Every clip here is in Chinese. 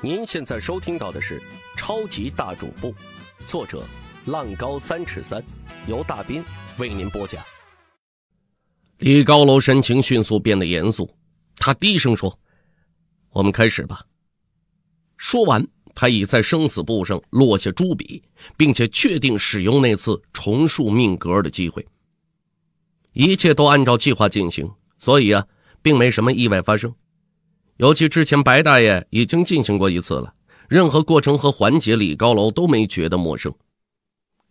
您现在收听到的是《超级大主播》，作者浪高三尺三，由大斌为您播讲。李高楼神情迅速变得严肃，他低声说：“我们开始吧。”说完，他已在生死簿上落下朱笔，并且确定使用那次重塑命格的机会。一切都按照计划进行，所以啊，并没什么意外发生。尤其之前白大爷已经进行过一次了，任何过程和环节，李高楼都没觉得陌生。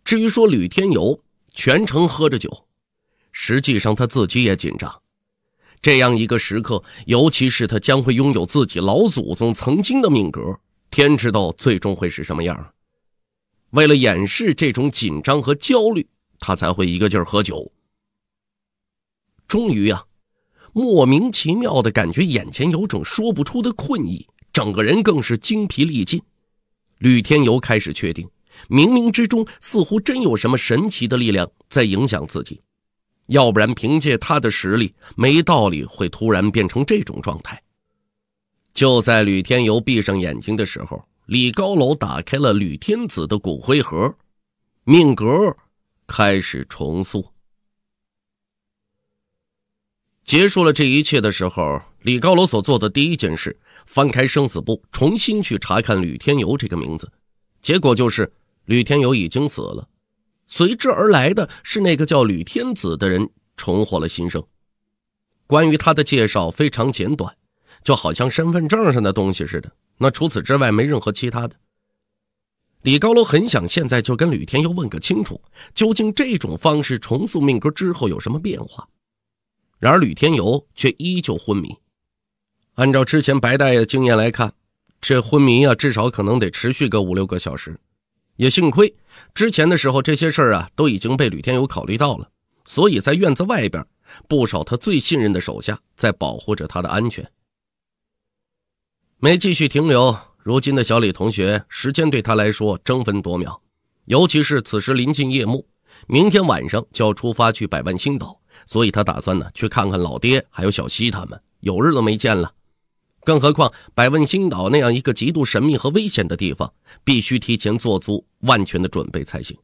至于说吕天游全程喝着酒，实际上他自己也紧张。这样一个时刻，尤其是他将会拥有自己老祖宗曾经的命格，天知道最终会是什么样。为了掩饰这种紧张和焦虑，他才会一个劲儿喝酒。终于呀。莫名其妙的感觉，眼前有种说不出的困意，整个人更是精疲力尽。吕天游开始确定，冥冥之中似乎真有什么神奇的力量在影响自己，要不然凭借他的实力，没道理会突然变成这种状态。就在吕天游闭上眼睛的时候，李高楼打开了吕天子的骨灰盒，命格开始重塑。结束了这一切的时候，李高楼所做的第一件事，翻开生死簿，重新去查看吕天游这个名字，结果就是吕天游已经死了。随之而来的是那个叫吕天子的人重获了新生。关于他的介绍非常简短，就好像身份证上的东西似的。那除此之外，没任何其他的。李高楼很想现在就跟吕天游问个清楚，究竟这种方式重塑命格之后有什么变化。然而吕天游却依旧昏迷。按照之前白大爷的经验来看，这昏迷啊，至少可能得持续个五六个小时。也幸亏之前的时候这些事儿啊，都已经被吕天游考虑到了，所以在院子外边，不少他最信任的手下在保护着他的安全。没继续停留，如今的小李同学，时间对他来说争分夺秒，尤其是此时临近夜幕，明天晚上就要出发去百万星岛。所以他打算呢去看看老爹，还有小西他们，有日都没见了。更何况百问星岛那样一个极度神秘和危险的地方，必须提前做足万全的准备才行。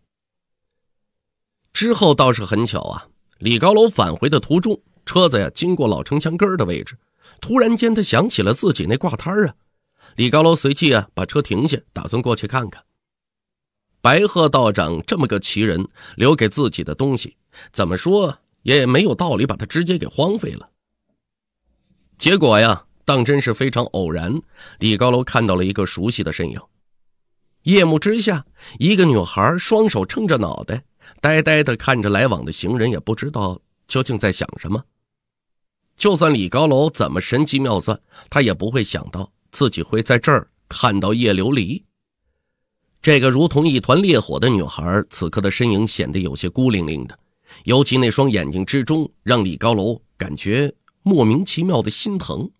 之后倒是很巧啊，李高楼返回的途中，车子呀经过老城墙根的位置，突然间他想起了自己那挂摊啊。李高楼随即啊把车停下，打算过去看看。白鹤道长这么个奇人留给自己的东西，怎么说？也没有道理把他直接给荒废了。结果呀，当真是非常偶然。李高楼看到了一个熟悉的身影。夜幕之下，一个女孩双手撑着脑袋，呆呆地看着来往的行人，也不知道究竟在想什么。就算李高楼怎么神机妙算，他也不会想到自己会在这儿看到叶琉璃。这个如同一团烈火的女孩，此刻的身影显得有些孤零零的。尤其那双眼睛之中，让李高楼感觉莫名其妙的心疼。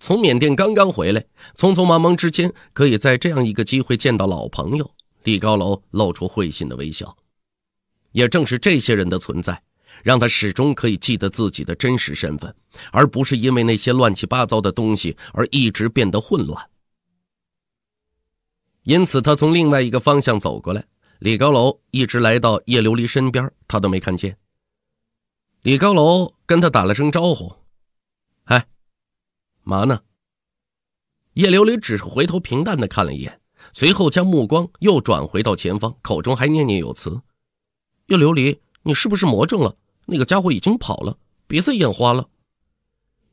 从缅甸刚刚回来，匆匆忙忙之间，可以在这样一个机会见到老朋友，李高楼露出会心的微笑。也正是这些人的存在，让他始终可以记得自己的真实身份，而不是因为那些乱七八糟的东西而一直变得混乱。因此，他从另外一个方向走过来。李高楼一直来到叶琉璃身边，他都没看见。李高楼跟他打了声招呼：“哎，嘛呢？”叶琉璃只是回头平淡的看了一眼，随后将目光又转回到前方，口中还念念有词：“叶琉璃，你是不是魔怔了？那个家伙已经跑了，别再眼花了。”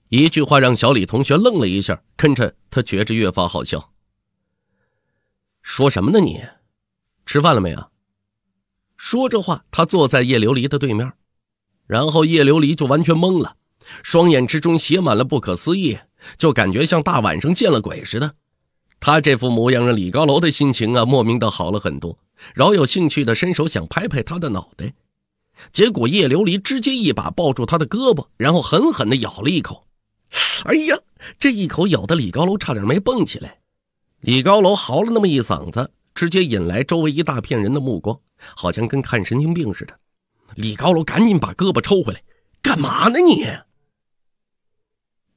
一句话让小李同学愣了一下，跟着他觉着越发好笑：“说什么呢你？”吃饭了没有？说着话，他坐在叶琉璃的对面，然后叶琉璃就完全懵了，双眼之中写满了不可思议，就感觉像大晚上见了鬼似的。他这副模样让李高楼的心情啊，莫名的好了很多，饶有兴趣的伸手想拍拍他的脑袋，结果叶琉璃直接一把抱住他的胳膊，然后狠狠的咬了一口。哎呀，这一口咬的李高楼差点没蹦起来，李高楼嚎了那么一嗓子。直接引来周围一大片人的目光，好像跟看神经病似的。李高楼赶紧把胳膊抽回来，干嘛呢你？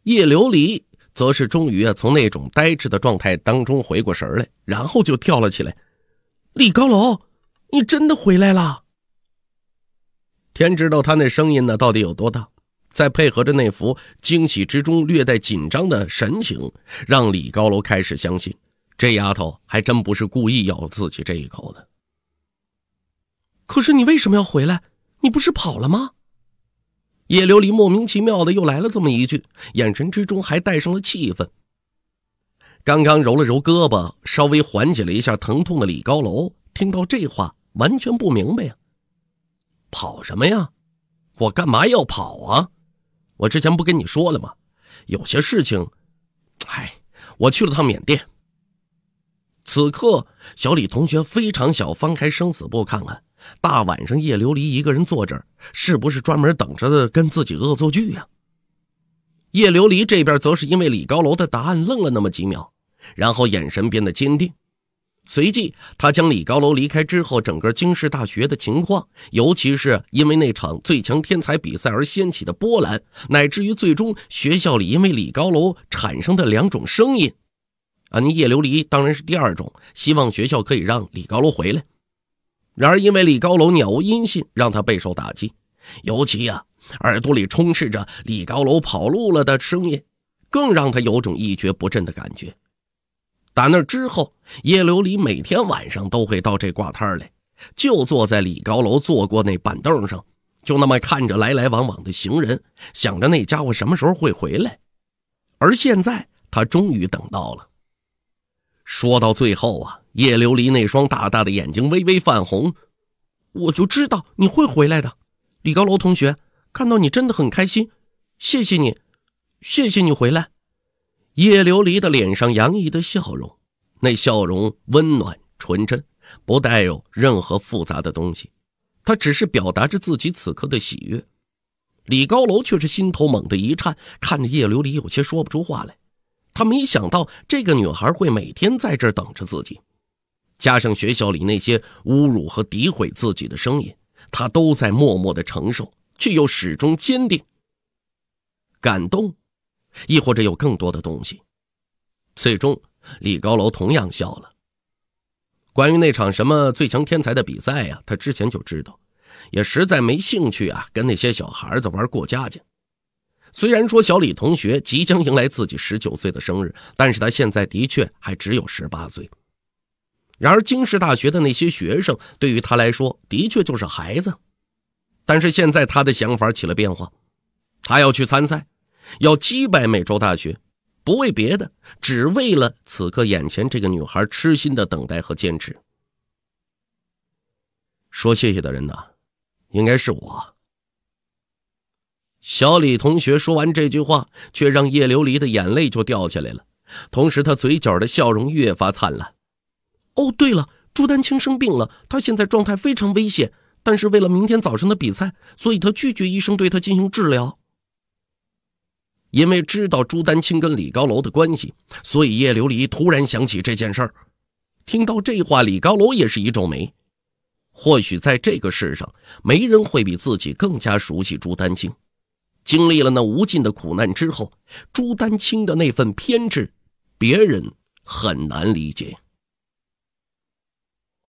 叶琉璃则是终于啊从那种呆滞的状态当中回过神来，然后就跳了起来。李高楼，你真的回来了！天知道他那声音呢到底有多大，再配合着那副惊喜之中略带紧张的神情，让李高楼开始相信。这丫头还真不是故意咬自己这一口的。可是你为什么要回来？你不是跑了吗？叶琉璃莫名其妙的又来了这么一句，眼神之中还带上了气愤。刚刚揉了揉胳膊，稍微缓解了一下疼痛的李高楼，听到这话完全不明白呀。跑什么呀？我干嘛要跑啊？我之前不跟你说了吗？有些事情，哎，我去了趟缅甸。此刻，小李同学非常想翻开生死簿看看。大晚上，叶琉璃一个人坐这儿，是不是专门等着跟自己恶作剧呀？叶琉璃这边则是因为李高楼的答案愣了那么几秒，然后眼神变得坚定。随即，他将李高楼离开之后整个京师大学的情况，尤其是因为那场最强天才比赛而掀起的波澜，乃至于最终学校里因为李高楼产生的两种声音。啊，你叶琉璃当然是第二种，希望学校可以让李高楼回来。然而，因为李高楼鸟无音信，让他备受打击。尤其啊，耳朵里充斥着李高楼跑路了的声音，更让他有种一蹶不振的感觉。打那之后，叶琉璃每天晚上都会到这挂摊来，就坐在李高楼坐过那板凳上，就那么看着来来往往的行人，想着那家伙什么时候会回来。而现在，他终于等到了。说到最后啊，叶琉璃那双大大的眼睛微微泛红，我就知道你会回来的，李高楼同学，看到你真的很开心，谢谢你，谢谢你回来。叶琉璃的脸上洋溢的笑容，那笑容温暖纯真，不带有任何复杂的东西，她只是表达着自己此刻的喜悦。李高楼却是心头猛地一颤，看着叶琉璃，有些说不出话来。他没想到这个女孩会每天在这等着自己，加上学校里那些侮辱和诋毁自己的声音，他都在默默的承受，却又始终坚定。感动，亦或者有更多的东西。最终，李高楼同样笑了。关于那场什么最强天才的比赛呀，他之前就知道，也实在没兴趣啊，跟那些小孩子玩过家家。虽然说小李同学即将迎来自己十九岁的生日，但是他现在的确还只有十八岁。然而京师大学的那些学生对于他来说的确就是孩子，但是现在他的想法起了变化，他要去参赛，要击败美洲大学，不为别的，只为了此刻眼前这个女孩痴心的等待和坚持。说谢谢的人呢，应该是我。小李同学说完这句话，却让叶琉璃的眼泪就掉下来了，同时他嘴角的笑容越发灿烂。哦，对了，朱丹青生病了，他现在状态非常危险，但是为了明天早上的比赛，所以他拒绝医生对他进行治疗。因为知道朱丹青跟李高楼的关系，所以叶琉璃突然想起这件事儿。听到这话，李高楼也是一皱眉。或许在这个世上，没人会比自己更加熟悉朱丹青。经历了那无尽的苦难之后，朱丹青的那份偏执，别人很难理解。